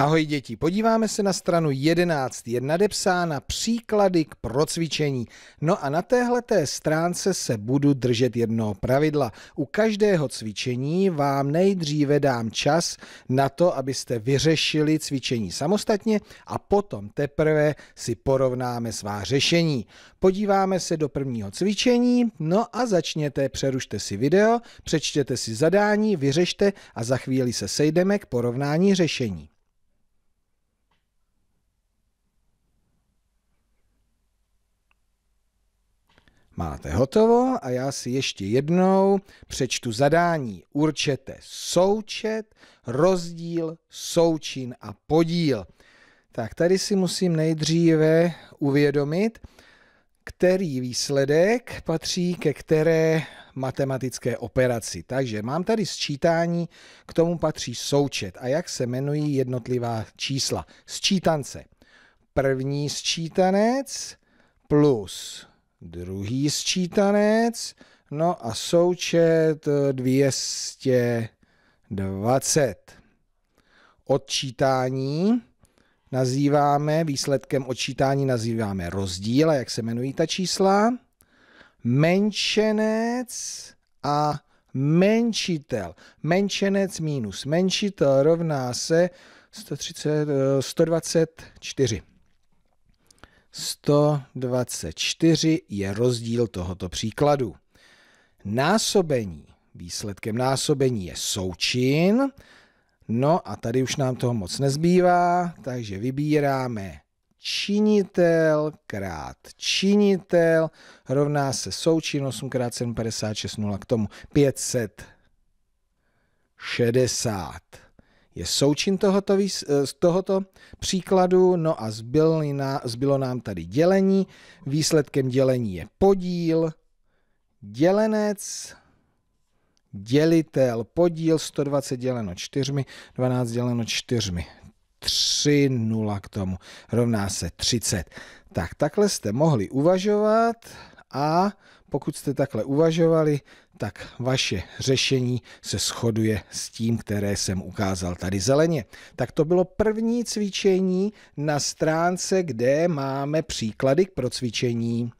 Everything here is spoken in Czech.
Ahoj děti, podíváme se na stranu 11, je nadepsána příklady k procvičení. No a na téhleté stránce se budu držet jednoho pravidla. U každého cvičení vám nejdříve dám čas na to, abyste vyřešili cvičení samostatně a potom teprve si porovnáme svá řešení. Podíváme se do prvního cvičení, no a začněte, přerušte si video, přečtěte si zadání, vyřešte a za chvíli se sejdeme k porovnání řešení. máte hotovo a já si ještě jednou přečtu zadání. Určete součet, rozdíl, součin a podíl. Tak tady si musím nejdříve uvědomit, který výsledek patří ke které matematické operaci. Takže mám tady sčítání, k tomu patří součet a jak se jmenují jednotlivá čísla. Sčítance. První sčítanec plus druhý sčítanec, no a součet 220. Eh, odčítání nazýváme, výsledkem odčítání nazýváme rozdíl, a jak se jmenují ta čísla, menšenec a menšitel. Menšenec minus menšitel rovná se 130, 124. 124 je rozdíl tohoto příkladu. Násobení. Výsledkem násobení je součin. No a tady už nám toho moc nezbývá, takže vybíráme činitel krát činitel rovná se součin 8 krát 7, 56, 0 k tomu 560 je součin tohoto, eh, tohoto příkladu, no a na, zbylo nám tady dělení. Výsledkem dělení je podíl, dělenec, dělitel, podíl 120 děleno 4, 12 děleno 4, 3, 0 k tomu, rovná se 30. Tak takhle jste mohli uvažovat a pokud jste takhle uvažovali, tak vaše řešení se shoduje s tím, které jsem ukázal tady zeleně. Tak to bylo první cvičení na stránce, kde máme příklady pro cvičení.